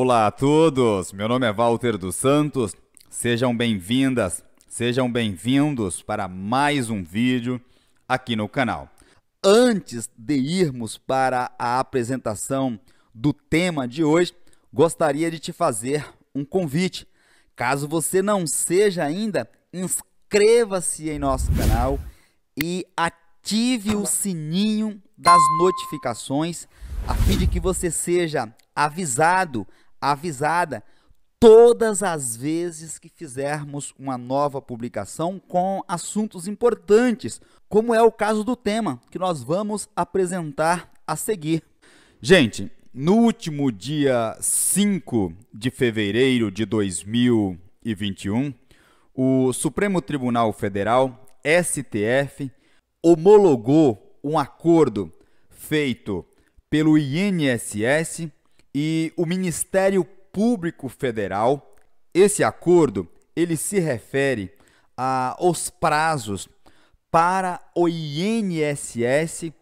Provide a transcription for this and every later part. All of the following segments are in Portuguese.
Olá a todos, meu nome é Walter dos Santos, sejam bem-vindas, sejam bem-vindos para mais um vídeo aqui no canal. Antes de irmos para a apresentação do tema de hoje, gostaria de te fazer um convite. Caso você não seja ainda, inscreva-se em nosso canal e ative o sininho das notificações a fim de que você seja avisado avisada todas as vezes que fizermos uma nova publicação com assuntos importantes, como é o caso do tema que nós vamos apresentar a seguir. Gente, no último dia 5 de fevereiro de 2021, o Supremo Tribunal Federal, STF, homologou um acordo feito pelo INSS e o Ministério Público Federal. Esse acordo, ele se refere aos prazos para o INSS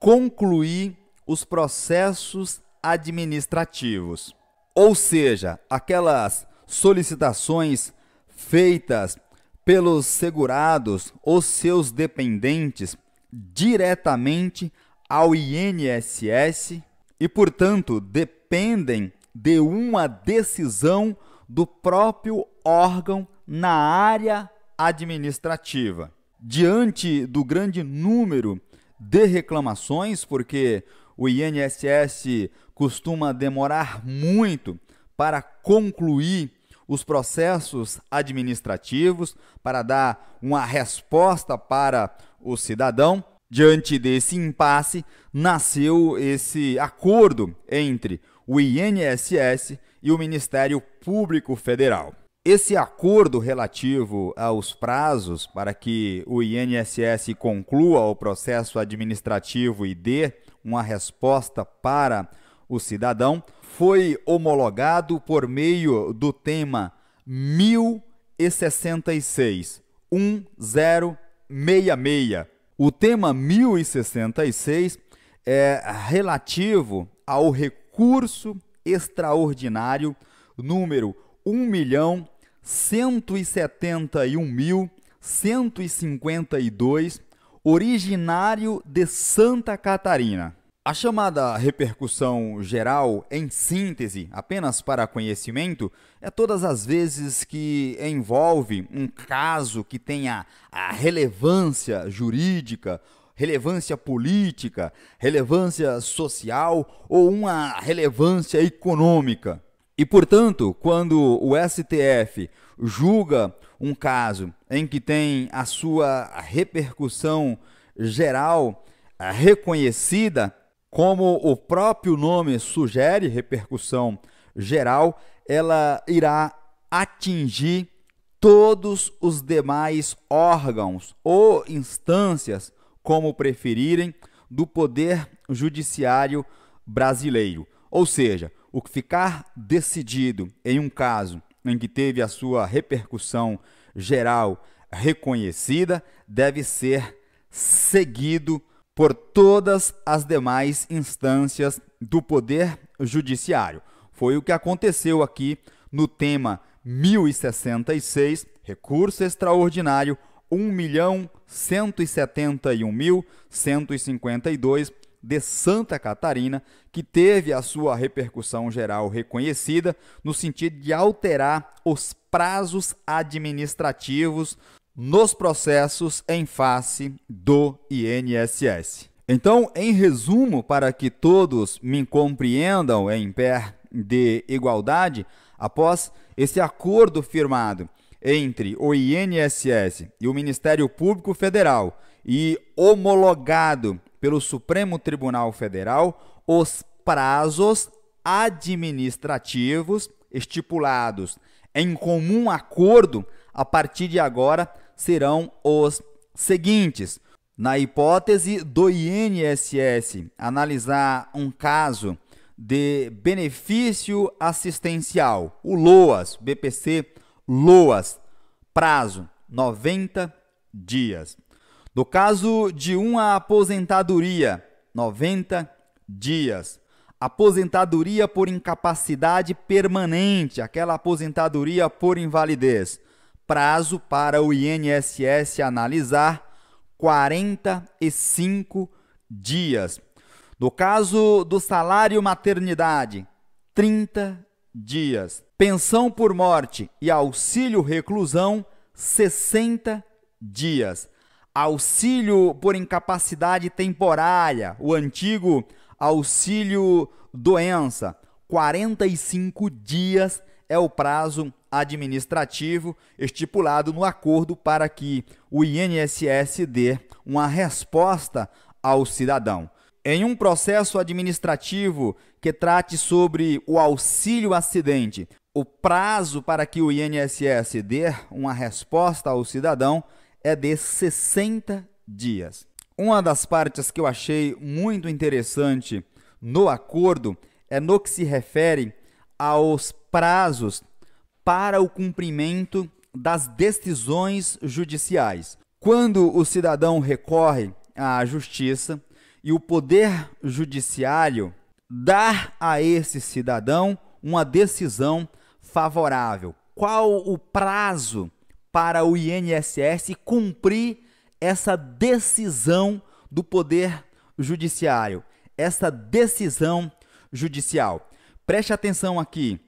concluir os processos administrativos, ou seja, aquelas solicitações feitas pelos segurados ou seus dependentes diretamente ao INSS e, portanto, dependem dependem de uma decisão do próprio órgão na área administrativa. Diante do grande número de reclamações, porque o INSS costuma demorar muito para concluir os processos administrativos, para dar uma resposta para o cidadão. Diante desse impasse, nasceu esse acordo entre o INSS e o Ministério Público Federal. Esse acordo relativo aos prazos para que o INSS conclua o processo administrativo e dê uma resposta para o cidadão foi homologado por meio do tema 1066 1066. O tema 1066 é relativo ao recurso curso extraordinário número 1 milhão 171 mil 152, originário de Santa Catarina. A chamada repercussão geral, em síntese, apenas para conhecimento, é todas as vezes que envolve um caso que tenha a relevância jurídica relevância política, relevância social ou uma relevância econômica. E, portanto, quando o STF julga um caso em que tem a sua repercussão geral eh, reconhecida, como o próprio nome sugere, repercussão geral, ela irá atingir todos os demais órgãos ou instâncias como preferirem, do poder judiciário brasileiro. Ou seja, o que ficar decidido em um caso em que teve a sua repercussão geral reconhecida deve ser seguido por todas as demais instâncias do poder judiciário. Foi o que aconteceu aqui no tema 1066, recurso extraordinário 1.171.152 de Santa Catarina, que teve a sua repercussão geral reconhecida no sentido de alterar os prazos administrativos nos processos em face do INSS. Então, em resumo, para que todos me compreendam em pé de igualdade, após esse acordo firmado entre o INSS e o Ministério Público Federal e homologado pelo Supremo Tribunal Federal os prazos administrativos estipulados em comum acordo a partir de agora serão os seguintes. Na hipótese do INSS analisar um caso de benefício assistencial, o LOAS, BPC LOAS. Prazo: 90 dias. No caso de uma aposentadoria, 90 dias. Aposentadoria por incapacidade permanente, aquela aposentadoria por invalidez. Prazo para o INSS analisar: 45 dias. No caso do salário maternidade, 30 dias. Pensão por morte e auxílio reclusão, 60 dias. Auxílio por incapacidade temporária, o antigo auxílio doença, 45 dias é o prazo administrativo estipulado no acordo para que o INSS dê uma resposta ao cidadão. Em um processo administrativo que trate sobre o auxílio acidente, o prazo para que o INSS dê uma resposta ao cidadão é de 60 dias. Uma das partes que eu achei muito interessante no acordo é no que se refere aos prazos para o cumprimento das decisões judiciais. Quando o cidadão recorre à justiça, e o poder judiciário dar a esse cidadão uma decisão favorável. Qual o prazo para o INSS cumprir essa decisão do poder judiciário? Essa decisão judicial. Preste atenção aqui.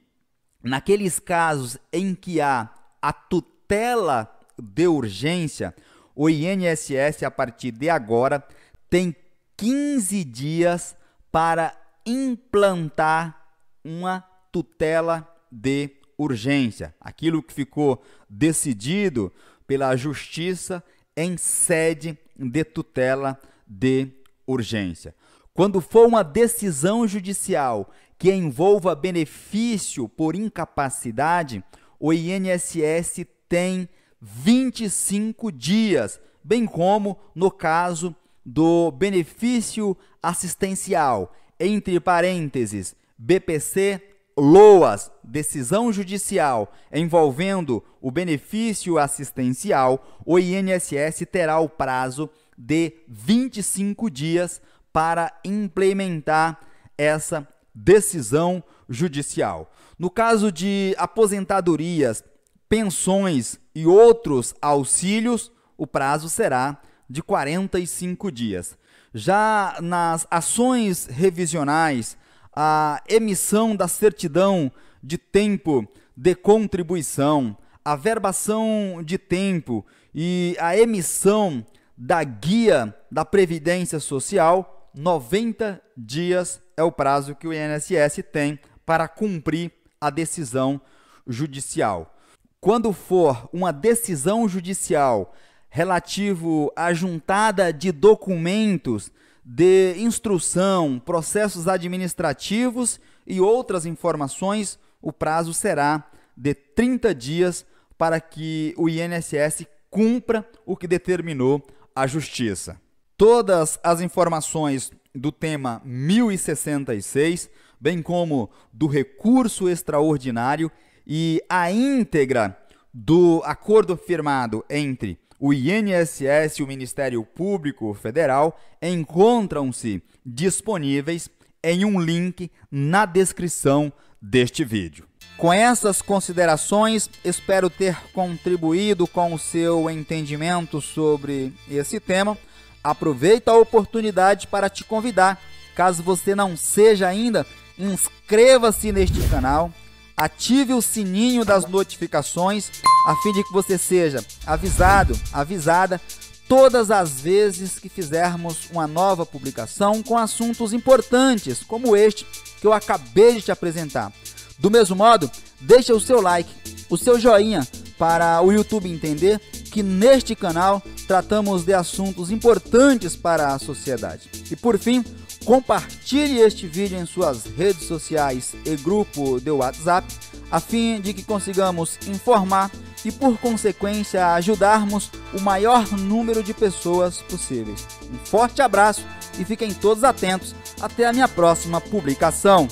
Naqueles casos em que há a tutela de urgência, o INSS a partir de agora tem 15 dias para implantar uma tutela de urgência. Aquilo que ficou decidido pela justiça em sede de tutela de urgência. Quando for uma decisão judicial que envolva benefício por incapacidade, o INSS tem 25 dias, bem como no caso do benefício assistencial, entre parênteses, BPC LOAS, decisão judicial envolvendo o benefício assistencial, o INSS terá o prazo de 25 dias para implementar essa decisão judicial. No caso de aposentadorias, pensões e outros auxílios, o prazo será de 45 dias. Já nas ações revisionais, a emissão da certidão de tempo de contribuição, a verbação de tempo e a emissão da guia da Previdência Social, 90 dias é o prazo que o INSS tem para cumprir a decisão judicial. Quando for uma decisão judicial relativo à juntada de documentos de instrução, processos administrativos e outras informações, o prazo será de 30 dias para que o INSS cumpra o que determinou a Justiça. Todas as informações do tema 1066, bem como do recurso extraordinário e a íntegra do acordo firmado entre o INSS e o Ministério Público Federal encontram-se disponíveis em um link na descrição deste vídeo. Com essas considerações, espero ter contribuído com o seu entendimento sobre esse tema. Aproveito a oportunidade para te convidar, caso você não seja ainda, inscreva-se neste canal, ative o sininho das notificações a fim de que você seja avisado, avisada todas as vezes que fizermos uma nova publicação com assuntos importantes como este que eu acabei de te apresentar. Do mesmo modo, deixa o seu like, o seu joinha para o YouTube entender que neste canal tratamos de assuntos importantes para a sociedade. E por fim, compartilhe este vídeo em suas redes sociais e grupo de WhatsApp, a fim de que consigamos informar e, por consequência, ajudarmos o maior número de pessoas possíveis. Um forte abraço e fiquem todos atentos até a minha próxima publicação.